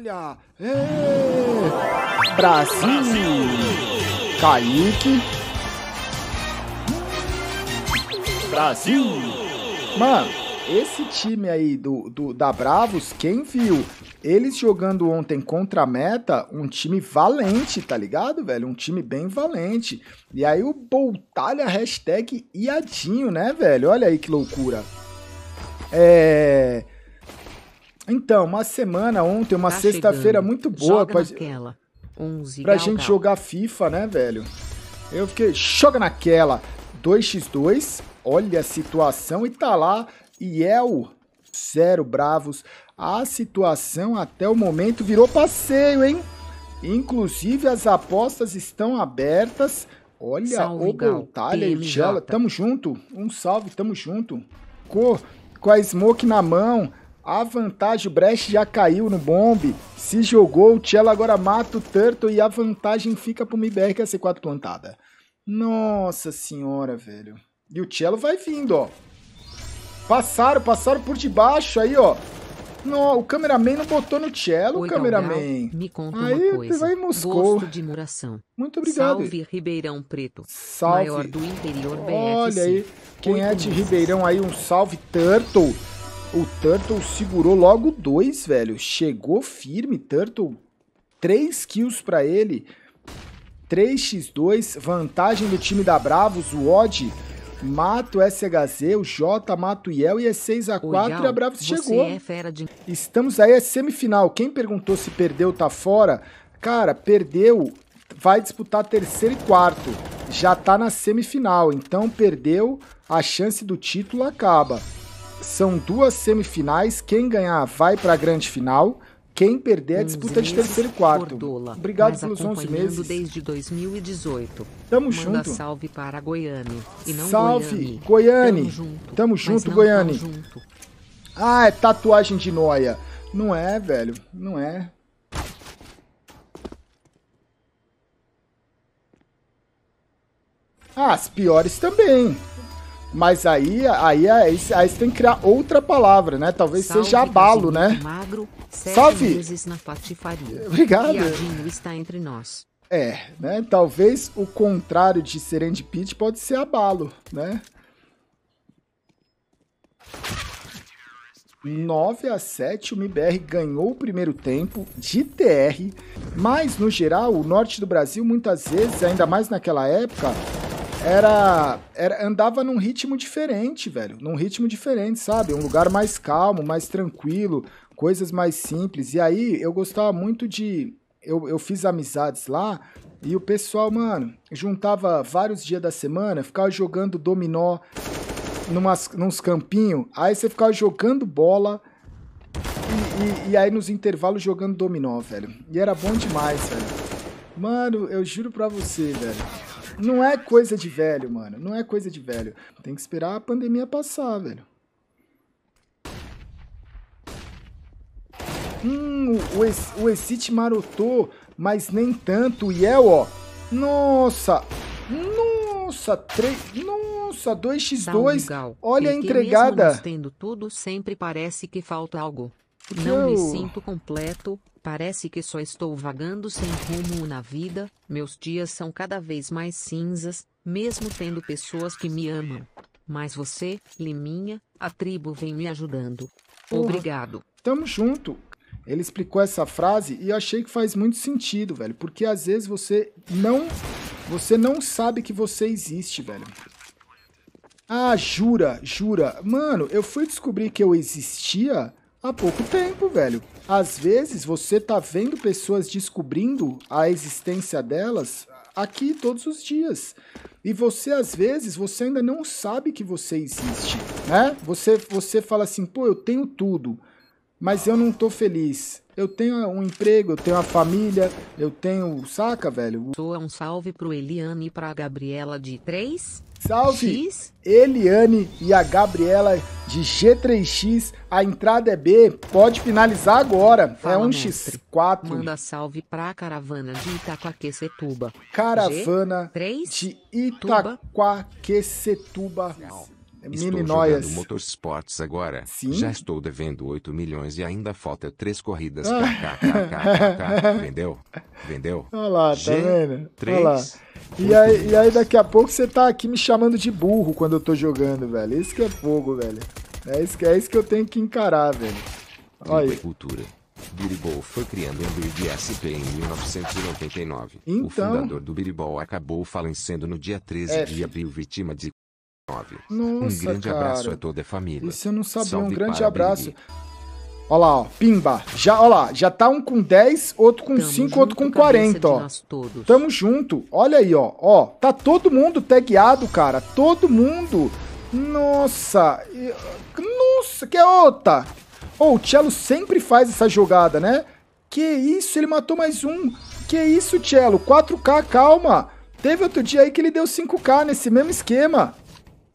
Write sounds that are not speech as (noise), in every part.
Itália. Ê! Brasil. Brasil. Kaique. Brasil. Mano, esse time aí do, do da Bravos, quem viu? Eles jogando ontem contra a meta, um time valente, tá ligado, velho? Um time bem valente. E aí o Boltalha hashtag iadinho, né, velho? Olha aí que loucura. É. Então, uma semana ontem, uma tá sexta-feira muito boa Joga pra, naquela. pra gente jogar FIFA, né, velho? Eu fiquei, joga naquela. 2x2, olha a situação e tá lá. Iel, é zero bravos. A situação até o momento virou passeio, hein? Inclusive as apostas estão abertas. Olha, salve, o Goltalha e Jala, tamo junto. Um salve, tamo junto. Com com a Smoke na mão. A vantagem, o Brecht já caiu no bombe, se jogou, o Cello agora mata o Turtle e a vantagem fica pro MIBR que é C4 plantada. Nossa senhora, velho. E o Cello vai vindo, ó. Passaram, passaram por debaixo aí, ó. No, o cameraman não botou no cello, Oi, cameraman. Gal, me conta aí, uma coisa. Aí Moscou. Gosto de muração. Muito obrigado. Salve Ribeirão Preto. Salve. Maior do interior BFC. Olha aí, quem Oi, é de Ribeirão aí, um salve Turtle. O Turtle segurou logo dois, velho. Chegou firme, Turtle. Três kills para ele. 3x2, vantagem do time da Bravos, o Odd mata o SHZ, o J mata o Yel e é 6x4 e a Bravos chegou. É de... Estamos aí, é semifinal. Quem perguntou se perdeu tá fora, cara, perdeu, vai disputar terceiro e quarto. Já tá na semifinal, então perdeu, a chance do título acaba são duas semifinais. Quem ganhar vai para a grande final. Quem perder é a disputa de terceiro e quarto. Obrigado pelos 11 meses. desde 2018. Tamo Manda junto. salve para Goiânia. E não salve, Goiânia. Tamo junto, Tamo junto Goiânia. Tá junto. Ah, é tatuagem de noia. Não é, velho. Não é. Ah, as piores também. Mas aí, aí, aí, é aí você tem que criar outra palavra, né? Talvez Salve, seja abalo, né? Magro, Salve! Obrigado. está entre nós. É, né? Talvez o contrário de serendipity pode ser abalo, né? 9 a 7, o MBR ganhou o primeiro tempo de TR, mas no geral, o norte do Brasil muitas vezes, ainda mais naquela época, era, era andava num ritmo diferente, velho, num ritmo diferente, sabe? Um lugar mais calmo, mais tranquilo, coisas mais simples. E aí eu gostava muito de eu, eu fiz amizades lá e o pessoal, mano, juntava vários dias da semana, ficava jogando dominó numas, nos campinhos, aí você ficava jogando bola e, e, e aí nos intervalos jogando dominó, velho. E era bom demais, velho. Mano, eu juro pra você, velho. (laughs) Não é coisa de velho, mano. Não é coisa de velho. Tem que esperar a pandemia passar, velho. Hum, o, Exit marotou, mas nem tanto. E é, ó. Nossa! Nossa, três... Nossa, 2x2. Olha a é entregada. tendo tudo, sempre parece que falta algo. Não me sinto completo, Parece que só estou vagando sem rumo na vida, meus dias são cada vez mais cinzas, mesmo tendo pessoas que me amam. Mas você, Liminha, a tribo vem me ajudando. Porra, Obrigado. Tamo junto. Ele explicou essa frase e achei que faz muito sentido, velho. Porque às vezes você não. Você não sabe que você existe, velho. Ah, jura, jura. Mano, eu fui descobrir que eu existia há pouco tempo, velho. Às vezes você tá vendo pessoas descobrindo a existência delas aqui todos os dias. E você, às vezes, você ainda não sabe que você existe, né? Você, você fala assim, pô, eu tenho tudo mas eu não tô feliz. Eu tenho um emprego, eu tenho a família, eu tenho. Saca, velho? Soa é um salve pro Eliane e pra Gabriela de 3. Salve! X? Eliane e a Gabriela de G3X. A entrada é B. Pode finalizar agora. É Fala, é um mestre. X4. Manda salve pra caravana de Itaquaquecetuba. Caravana G3? de Itaquaquecetuba. Não. Estou mini noias. Motorsports agora. Sim? Já estou devendo 8 milhões e ainda falta três corridas. KKKKK. Ah. (laughs) Vendeu? Vendeu? Olha lá, tá vendo? 3. Olha lá. E aí, e aí, daqui a pouco você tá aqui me chamando de burro quando eu tô jogando, velho. Isso que é fogo, velho. É isso que, é isso que eu tenho que encarar, velho. Olha aí. É cultura. Biribol foi criando um Bird SP em 1999. Então... O fundador do Biribol acabou falecendo no dia 13 é, de abril vítima de Óbvio. Nossa, um grande cara. abraço a toda a família. Isso eu não sabia. Salve um grande abraço. Olha lá, ó. Pimba. Já, olha lá, já tá um com 10, outro com 5, outro com 40, ó. Tamo junto. Olha aí, ó. Ó, tá todo mundo tagueado, cara. Todo mundo. Nossa. Nossa, que é outra. Oh, o Cello sempre faz essa jogada, né? Que isso, ele matou mais um. Que isso, Cello. 4K, calma. Teve outro dia aí que ele deu 5K nesse mesmo esquema.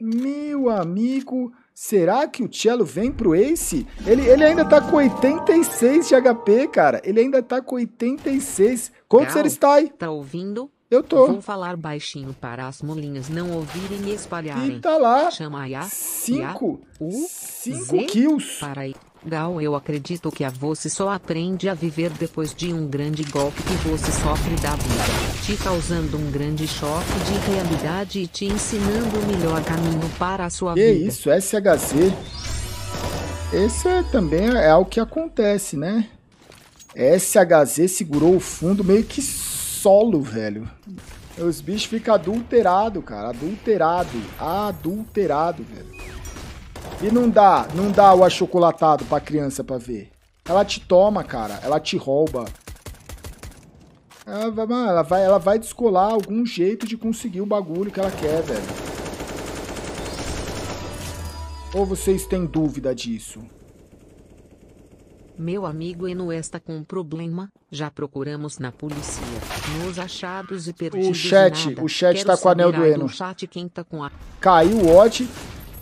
Meu amigo, será que o Cello vem pro Ace? Ele, ele ainda tá com 86 de HP, cara. Ele ainda tá com 86. Quantos ele está aí? Tá ouvindo? Eu tô. Vou falar baixinho para as molinhas não ouvirem e espalharem. E tá lá. Chama a 5 5 kills. Para aí. Gal, eu acredito que a você só aprende a viver depois de um grande golpe que você sofre da vida, te causando um grande choque de realidade e te ensinando o melhor caminho para a sua que vida. É isso, SHZ. Esse é, também é o que acontece, né? SHZ segurou o fundo meio que solo, velho. Os bichos ficam adulterado, cara. Adulterado. Adulterado, velho. E não dá, não dá o achocolatado pra criança pra ver. Ela te toma, cara. Ela te rouba. Ela vai, ela vai, ela vai descolar algum jeito de conseguir o bagulho que ela quer, velho. Ou vocês têm dúvida disso? Meu amigo Eno está com um problema. Já procuramos na polícia. Nos achados e perdidos. O chat, nada. o chat Quero tá com o anel do Eno. Chat, quem tá com a... Caiu o ódio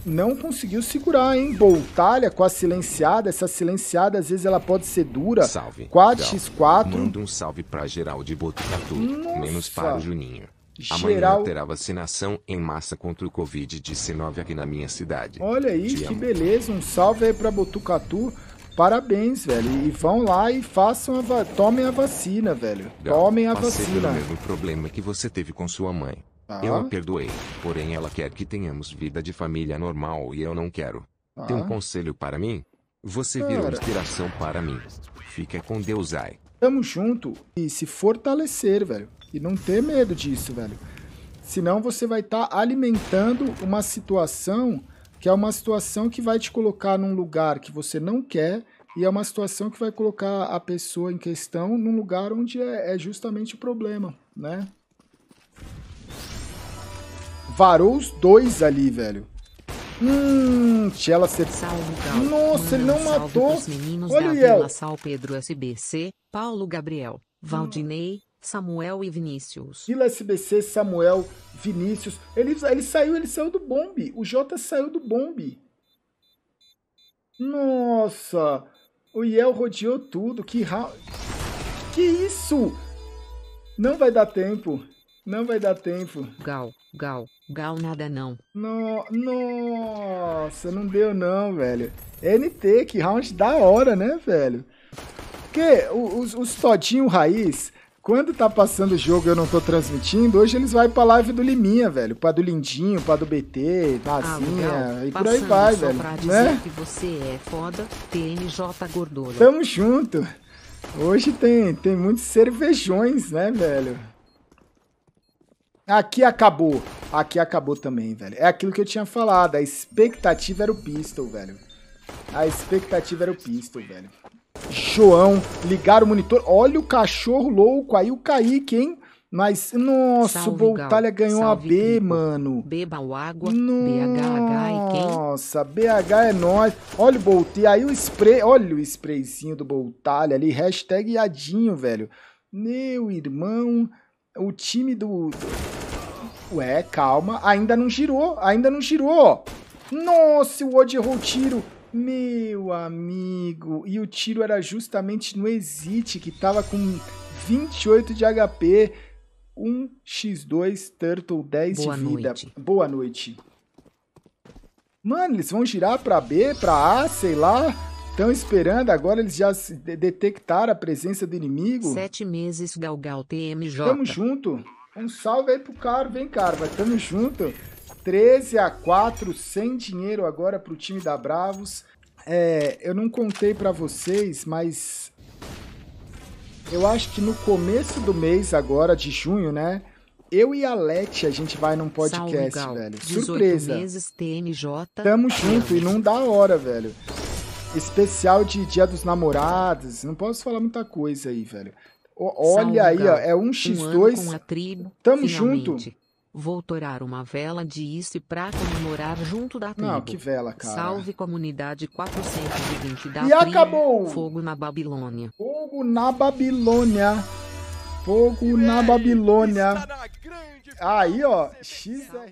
não conseguiu segurar, hein? Boltalha com a silenciada. Essa silenciada, às vezes, ela pode ser dura. Salve. 4x4. Manda um salve pra geral de Botucatu. Nossa. Menos para o Juninho. Amanhã terá vacinação em massa contra o Covid-19 aqui na minha cidade. Olha aí, Te que amo. beleza. Um salve aí pra Botucatu. Parabéns, velho. E vão lá e façam a va... tomem a vacina, velho. Tomem a Passei vacina. Pelo mesmo problema que você teve com sua mãe. Tá. Eu a perdoei, porém ela quer que tenhamos vida de família normal e eu não quero. Tá. Tem um conselho para mim? Você Cara. virou inspiração para mim. Fica com Deus, ai. Tamo junto e se fortalecer, velho. E não ter medo disso, velho. Senão você vai estar tá alimentando uma situação que é uma situação que vai te colocar num lugar que você não quer e é uma situação que vai colocar a pessoa em questão num lugar onde é, é justamente o problema, né? varou os dois ali, velho. Hum, Tiela ser... Salve, Nossa, ele não matou. Olha Sal Pedro SBC, Paulo Gabriel, Valdinei, Samuel e Vinícius. Vila SBC, Samuel, Vinícius. Ele, ele saiu, ele saiu do bombe. O Jota saiu do bombe. Nossa, o Yel rodeou tudo. Que ra... Que isso? Não vai dar tempo. Não vai dar tempo. Gal, gal, gal nada não. No, nossa, não deu não, velho. NT, que round da hora, né, velho? Porque os, os Todinho Raiz, quando tá passando o jogo e eu não tô transmitindo, hoje eles vão pra live do Liminha, velho. Pra do Lindinho, pra do BT, Vazinha, ah, e por aí vai, velho. né? que você é foda, TNJ Gordura. Tamo junto. Hoje tem, tem muitos cervejões, né, velho? Aqui acabou. Aqui acabou também, velho. É aquilo que eu tinha falado. A expectativa era o pistol, velho. A expectativa era o pistol, velho. João, ligar o monitor. Olha o cachorro louco aí, o Kaique, hein? Mas, nossa, Salve, o Voltalha Gal. ganhou Salve, a B, Pico. mano. Beba o água, nossa, BH é quem? Nossa, BH é nós. Olha o Bolt, e aí o spray, olha o sprayzinho do Boltalha ali, hashtag iadinho, velho. Meu irmão, o time do... Ué, calma. Ainda não girou. Ainda não girou. Nossa, o Odd errou o tiro. Meu amigo. E o tiro era justamente no Exit, que tava com 28 de HP. 1x2 Turtle 10 Boa de vida. Noite. Boa noite. Mano, eles vão girar para B, para A, sei lá. Estão esperando, agora eles já detectaram a presença do inimigo. Sete meses, Galgal TMJ. Tamo junto. Um salve aí pro vem Carva. Tamo junto. 13 a 4 sem dinheiro agora pro time da Bravos. É, eu não contei para vocês, mas eu acho que no começo do mês agora de junho, né? Eu e a Leti, a gente vai num podcast, Salve, velho. Surpresa. Meses, TMJ. Tamo junto e não dá hora, velho. Especial de Dia dos Namorados. Não posso falar muita coisa aí, velho. Olha Salga. aí, ó, é um X2. Um com a tribo. Tamo Finalmente. junto. Vou torar uma vela de isso pra comemorar junto da tribo. Não, que vela, cara. Salve comunidade 420 da E tribo. acabou! Fogo na Babilônia. Fogo na Babilônia. Fogo na Babilônia. Aí, ó, XR. É